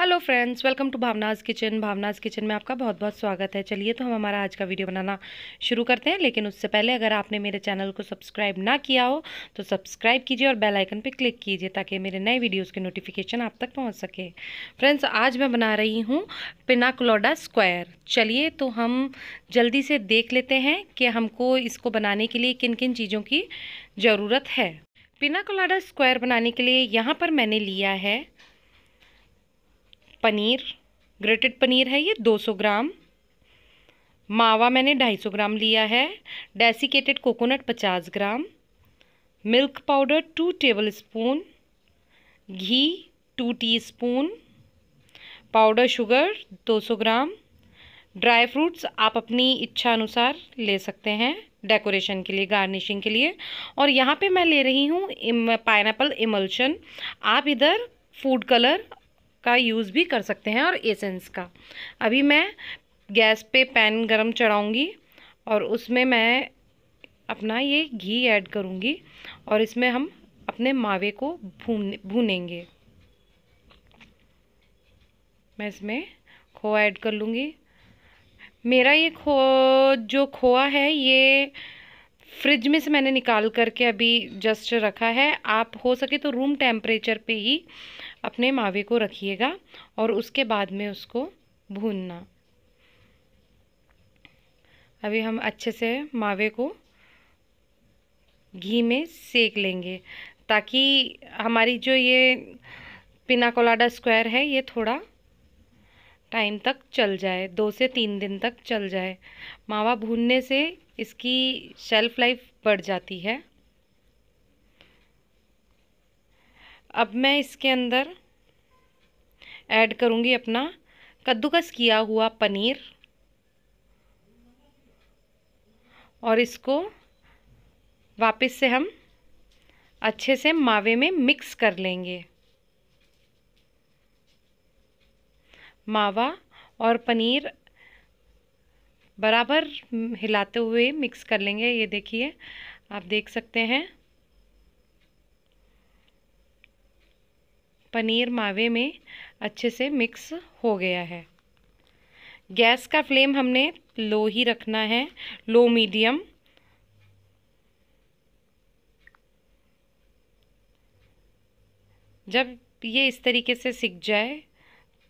hello friends welcome to Bhavna's kitchen Bhavna's kitchen में आपका बहुत बहुत स्वागत है चलिए तो हम हमारा आज का वीडियो बनाना शुरू करते हैं लेकिन उससे पहले अगर आपने मेरे चैनल को सब्सक्राइब ना किया हो तो सब्सक्राइब कीजिए और बेल आइकन पर क्लिक कीजिए ताकि मेरे नए वीडियोस के नोटिफिकेशन आप तक पहुंच सके फ्रेंड्स आज मैं बना रही हूँ पिनाकलोडा स्क्वायर चलिए तो हम जल्दी से देख लेते हैं कि हमको इसको बनाने के लिए किन किन चीज़ों की ज़रूरत है पिना स्क्वायर बनाने के लिए यहाँ पर मैंने लिया है पनीर ग्रेटेड पनीर है ये 200 ग्राम मावा मैंने 250 ग्राम लिया है desiccated coconut 50 gram milk powder two tablespoon घी two teaspoon powder sugar 200 gram dry fruits आप अपनी इच्छा अनुसार ले सकते हैं डेकोरेशन के लिए गार्निशिंग के लिए और यहाँ पे मैं ले रही हूँ पाइन एपल इमल्शन आप इधर फूड कलर का यूज़ भी कर सकते हैं और एसेंस का अभी मैं गैस पे पैन गरम चढ़ाऊँगी और उसमें मैं अपना ये घी ऐड करूँगी और इसमें हम अपने मावे को भून भूनेंगे मैं इसमें खोआ ऐड कर लूँगी मेरा ये खो जो खोआ है ये फ्रिज में से मैंने निकाल करके अभी जस्ट रखा है आप हो सके तो रूम टेम्परेचर पे ही अपने मावे को रखिएगा और उसके बाद में उसको भूनना अभी हम अच्छे से मावे को घी में सेक लेंगे ताकि हमारी जो ये पिना कोलाडा स्क्वायर है ये थोड़ा टाइम तक चल जाए दो से तीन दिन तक चल जाए मावा भूनने से इसकी शेल्फ़ लाइफ बढ़ जाती है अब मैं इसके अंदर ऐड करूँगी अपना कद्दूकस किया हुआ पनीर और इसको वापस से हम अच्छे से मावे में मिक्स कर लेंगे मावा और पनीर बराबर हिलाते हुए मिक्स कर लेंगे ये देखिए आप देख सकते हैं पनीर मावे में अच्छे से मिक्स हो गया है गैस का फ्लेम हमने लो ही रखना है लो मीडियम जब ये इस तरीके से सिक जाए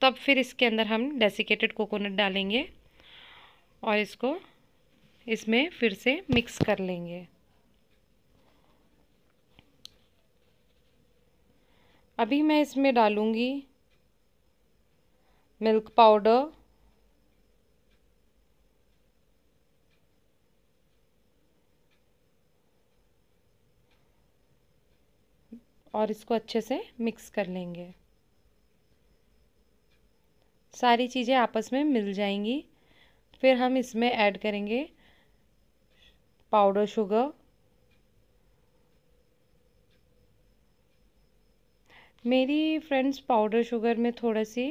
तब फिर इसके अंदर हम डेसिकेटेड कोकोनट डालेंगे और इसको इसमें फिर से मिक्स कर लेंगे अभी मैं इसमें डालूँगी मिल्क पाउडर और इसको अच्छे से मिक्स कर लेंगे सारी चीज़ें आपस में मिल जाएंगी फिर हम इसमें ऐड करेंगे पाउडर शुगर मेरी फ्रेंड्स पाउडर शुगर में थोड़ा सी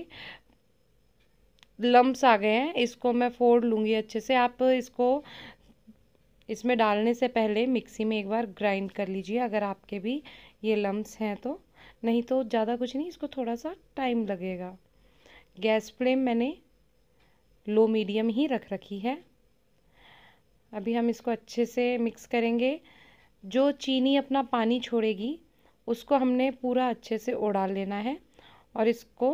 लम्ब्स आ गए हैं इसको मैं फोड़ लूँगी अच्छे से आप इसको इसमें डालने से पहले मिक्सी में एक बार ग्राइंड कर लीजिए अगर आपके भी ये लम्ब्स हैं तो नहीं तो ज़्यादा कुछ नहीं इसको थोड़ा सा टाइम लगेगा गैस फ्लेम मैंने लो मीडियम ही रख रखी है अभी हम इसको अच्छे से मिक्स करेंगे जो चीनी अपना पानी छोड़ेगी उसको हमने पूरा अच्छे से उड़ा लेना है और इसको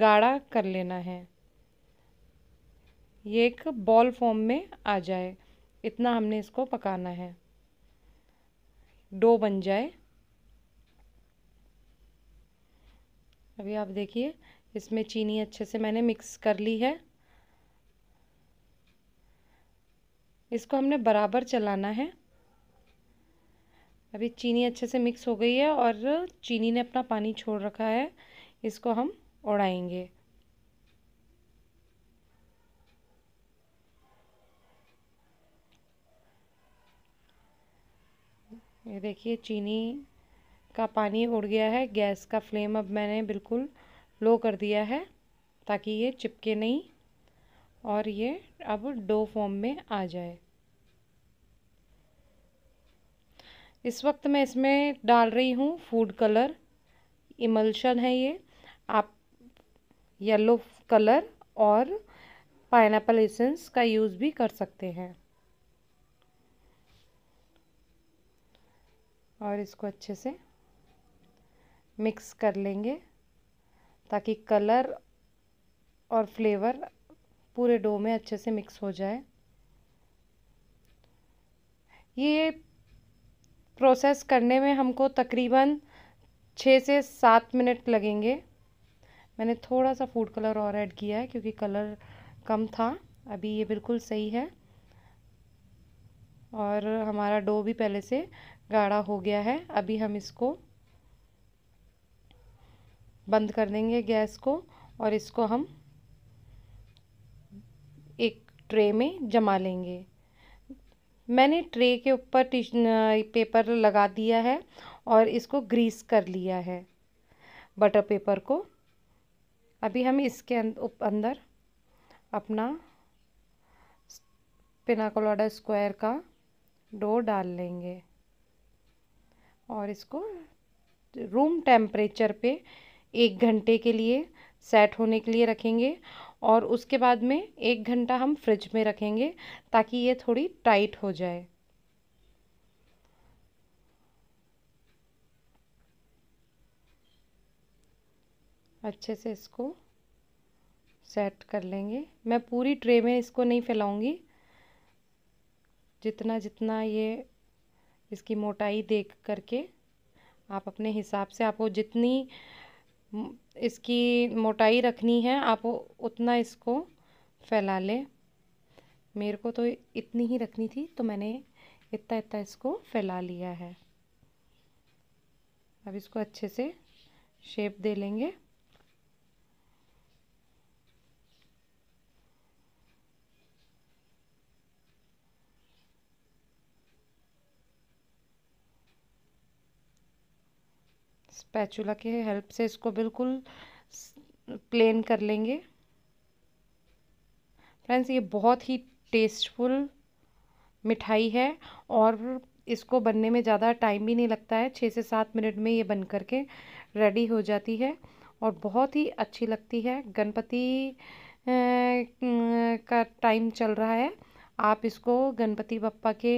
गाढ़ा कर लेना है ये एक बॉल फॉर्म में आ जाए इतना हमने इसको पकाना है डो बन जाए अभी आप देखिए इसमें चीनी अच्छे से मैंने मिक्स कर ली है इसको हमने बराबर चलाना है अभी चीनी अच्छे से मिक्स हो गई है और चीनी ने अपना पानी छोड़ रखा है इसको हम उड़ाएंगे ये देखिए चीनी का पानी उड़ गया है गैस का फ्लेम अब मैंने बिल्कुल लो कर दिया है ताकि ये चिपके नहीं और ये अब डो फॉर्म में आ जाए इस वक्त मैं इसमें डाल रही हूँ फूड कलर इमल्शन है ये आप येलो कलर और पाइनएप्पल एसेंस का यूज़ भी कर सकते हैं और इसको अच्छे से मिक्स कर लेंगे ताकि कलर और फ्लेवर पूरे डो में अच्छे से मिक्स हो जाए ये प्रोसेस करने में हमको तकरीबन छः से सात मिनट लगेंगे मैंने थोड़ा सा फूड कलर और ऐड किया है क्योंकि कलर कम था अभी ये बिल्कुल सही है और हमारा डो भी पहले से गाढ़ा हो गया है अभी हम इसको बंद कर देंगे गैस को और इसको हम एक ट्रे में जमा लेंगे मैंने ट्रे के ऊपर टिश पेपर लगा दिया है और इसको ग्रीस कर लिया है बटर पेपर को अभी हम इसके अं-, अंदर अपना पिनाकोलाडा स्क्वायर का डो डाल लेंगे और इसको रूम टेम्परेचर पे एक घंटे के लिए सेट होने के लिए रखेंगे और उसके बाद में एक घंटा हम फ्रिज में रखेंगे ताकि ये थोड़ी टाइट हो जाए अच्छे से इसको सेट कर लेंगे मैं पूरी ट्रे में इसको नहीं फैलाऊंगी जितना जितना ये इसकी मोटाई देख करके आप अपने हिसाब से आपको जितनी इसकी मोटाई रखनी है आप उतना इसको फैला लें मेरे को तो इतनी ही रखनी थी तो मैंने इतना इतना इसको फैला लिया है अब इसको अच्छे से शेप दे लेंगे स्पैचुला के हेल्प से इसको बिल्कुल प्लेन कर लेंगे फ्रेंड्स ये बहुत ही टेस्टफुल मिठाई है और इसको बनने में ज़्यादा टाइम भी नहीं लगता है छः से सात मिनट में ये बन करके रेडी हो जाती है और बहुत ही अच्छी लगती है गणपति का टाइम चल रहा है आप इसको गणपति बप्पा के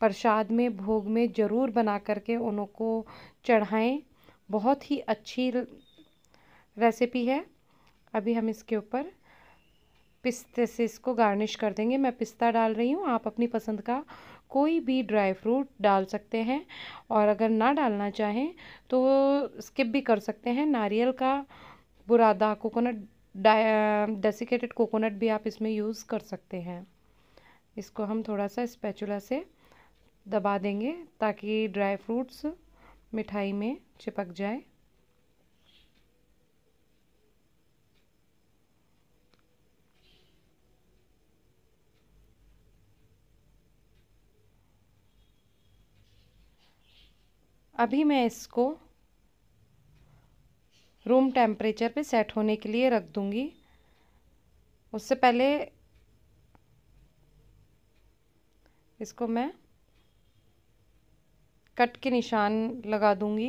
प्रसाद में भोग में ज़रूर बना करके उनको चढ़ाएं बहुत ही अच्छी रेसिपी है अभी हम इसके ऊपर पिस्ते से इसको गार्निश कर देंगे मैं पिस्ता डाल रही हूँ आप अपनी पसंद का कोई भी ड्राई फ्रूट डाल सकते हैं और अगर ना डालना चाहें तो स्किप भी कर सकते हैं नारियल का बुरादा कोकोनट डेसिकेटेड कोकोनट भी आप इसमें यूज़ कर सकते हैं इसको हम थोड़ा सा स्पैचुला से दबा देंगे ताकि ड्राई फ्रूट्स मिठाई में चिपक जाए अभी मैं इसको रूम टेम्परेचर पे सेट होने के लिए रख दूंगी उससे पहले इसको मैं कट के निशान लगा दूँगी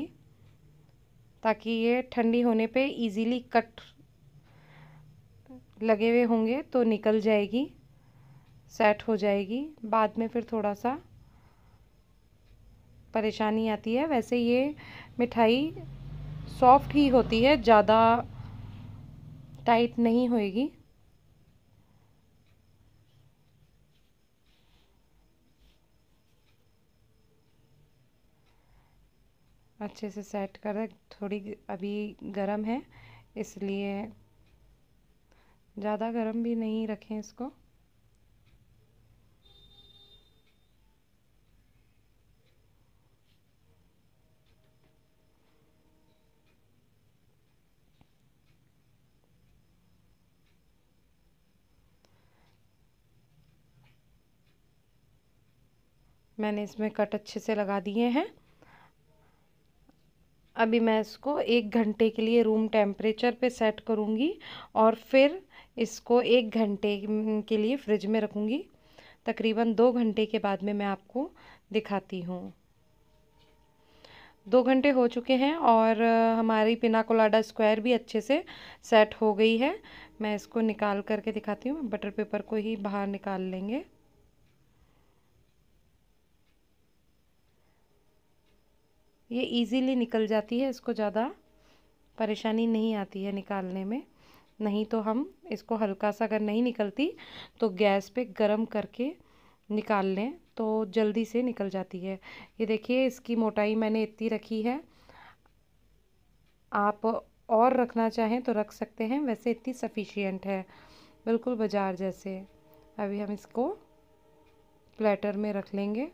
ताकि ये ठंडी होने पे इजीली कट लगे हुए होंगे तो निकल जाएगी सेट हो जाएगी बाद में फिर थोड़ा सा परेशानी आती है वैसे ये मिठाई सॉफ्ट ही होती है ज़्यादा टाइट नहीं होएगी अच्छे से सेट कर थोड़ी अभी गर्म है इसलिए ज़्यादा गर्म भी नहीं रखें इसको मैंने इसमें कट अच्छे से लगा दिए हैं अभी मैं इसको एक घंटे के लिए रूम टेम्परेचर पे सेट करूँगी और फिर इसको एक घंटे के लिए फ्रिज में रखूँगी तकरीबन दो घंटे के बाद में मैं आपको दिखाती हूँ दो घंटे हो चुके हैं और हमारी पिना कोलाडा स्क्वायर भी अच्छे से सेट हो गई है मैं इसको निकाल करके दिखाती हूँ बटर पेपर को ही बाहर निकाल लेंगे ये इजीली निकल जाती है इसको ज़्यादा परेशानी नहीं आती है निकालने में नहीं तो हम इसको हल्का सा अगर नहीं निकलती तो गैस पे गरम करके निकाल लें तो जल्दी से निकल जाती है ये देखिए इसकी मोटाई मैंने इतनी रखी है आप और रखना चाहें तो रख सकते हैं वैसे इतनी सफिशियंट है बिल्कुल बाज़ार जैसे अभी हम इसको प्लेटर में रख लेंगे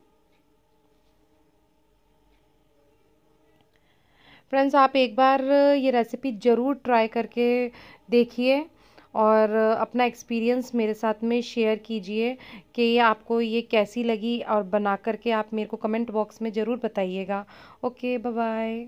फ्रेंड्स आप एक बार ये रेसिपी ज़रूर ट्राई करके देखिए और अपना एक्सपीरियंस मेरे साथ में शेयर कीजिए कि आपको ये कैसी लगी और बना करके आप मेरे को कमेंट बॉक्स में ज़रूर बताइएगा ओके बाय